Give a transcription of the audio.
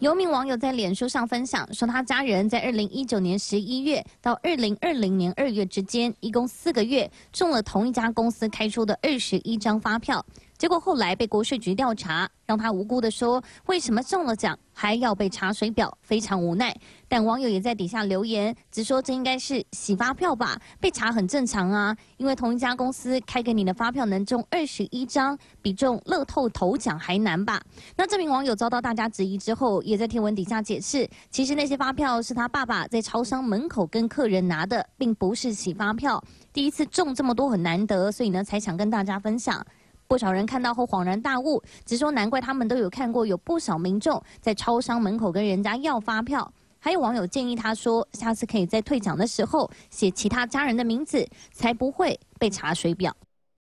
有名网友在脸书上分享说，他家人在二零一九年十一月到二零二零年二月之间，一共四个月中了同一家公司开出的二十一张发票。结果后来被国税局调查，让他无辜的说：“为什么中了奖还要被查水表？”非常无奈。但网友也在底下留言，直说这应该是洗发票吧？被查很正常啊，因为同一家公司开给你的发票能中二十一张，比中乐透头奖还难吧？那这名网友遭到大家质疑之后，也在贴闻底下解释，其实那些发票是他爸爸在超商门口跟客人拿的，并不是洗发票。第一次中这么多很难得，所以呢才想跟大家分享。不少人看到后恍然大悟，直说难怪他们都有看过，有不少民众在超商门口跟人家要发票。还有网友建议他说，下次可以在退奖的时候写其他家人的名字，才不会被查水表。